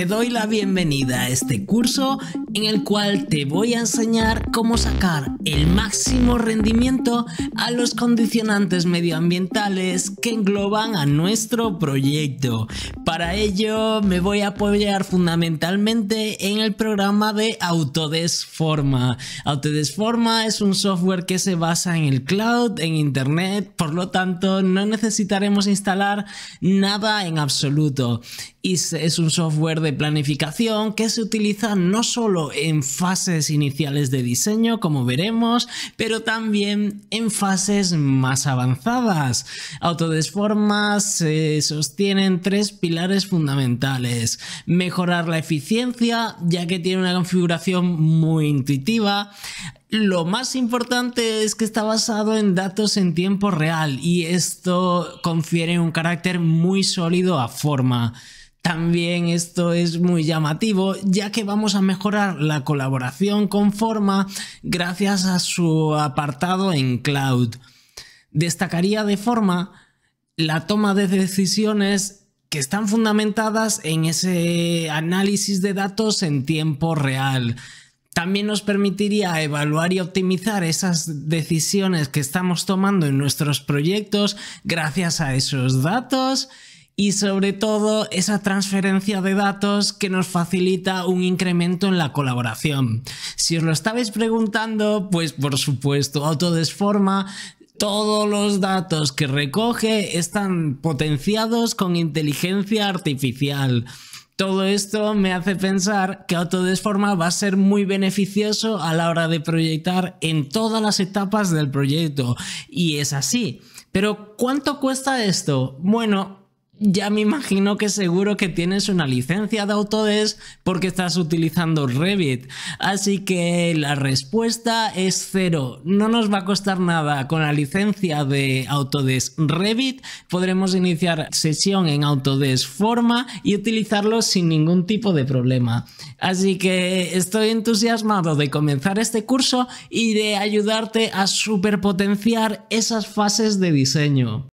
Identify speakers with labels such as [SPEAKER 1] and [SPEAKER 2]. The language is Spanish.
[SPEAKER 1] te doy la bienvenida a este curso en el cual te voy a enseñar cómo sacar el máximo rendimiento a los condicionantes medioambientales que engloban a nuestro proyecto. Para ello me voy a apoyar fundamentalmente en el programa de forma Autodesforma. forma es un software que se basa en el cloud, en internet, por lo tanto no necesitaremos instalar nada en absoluto. Y es un software de planificación que se utiliza no solo en fases iniciales de diseño, como veremos, pero también en fases más avanzadas. Autodesk se se sostienen tres pilares fundamentales. Mejorar la eficiencia, ya que tiene una configuración muy intuitiva, lo más importante es que está basado en datos en tiempo real y esto confiere un carácter muy sólido a forma. También esto es muy llamativo ya que vamos a mejorar la colaboración con Forma gracias a su apartado en Cloud. Destacaría de Forma la toma de decisiones que están fundamentadas en ese análisis de datos en tiempo real. También nos permitiría evaluar y optimizar esas decisiones que estamos tomando en nuestros proyectos gracias a esos datos y sobre todo esa transferencia de datos que nos facilita un incremento en la colaboración. Si os lo estabais preguntando, pues por supuesto, Autodesforma todos los datos que recoge están potenciados con inteligencia artificial. Todo esto me hace pensar que Autodesforma va a ser muy beneficioso a la hora de proyectar en todas las etapas del proyecto. Y es así. Pero ¿cuánto cuesta esto? Bueno, ya me imagino que seguro que tienes una licencia de Autodesk porque estás utilizando Revit. Así que la respuesta es cero. No nos va a costar nada. Con la licencia de Autodesk Revit podremos iniciar sesión en Autodesk Forma y utilizarlo sin ningún tipo de problema. Así que estoy entusiasmado de comenzar este curso y de ayudarte a superpotenciar esas fases de diseño.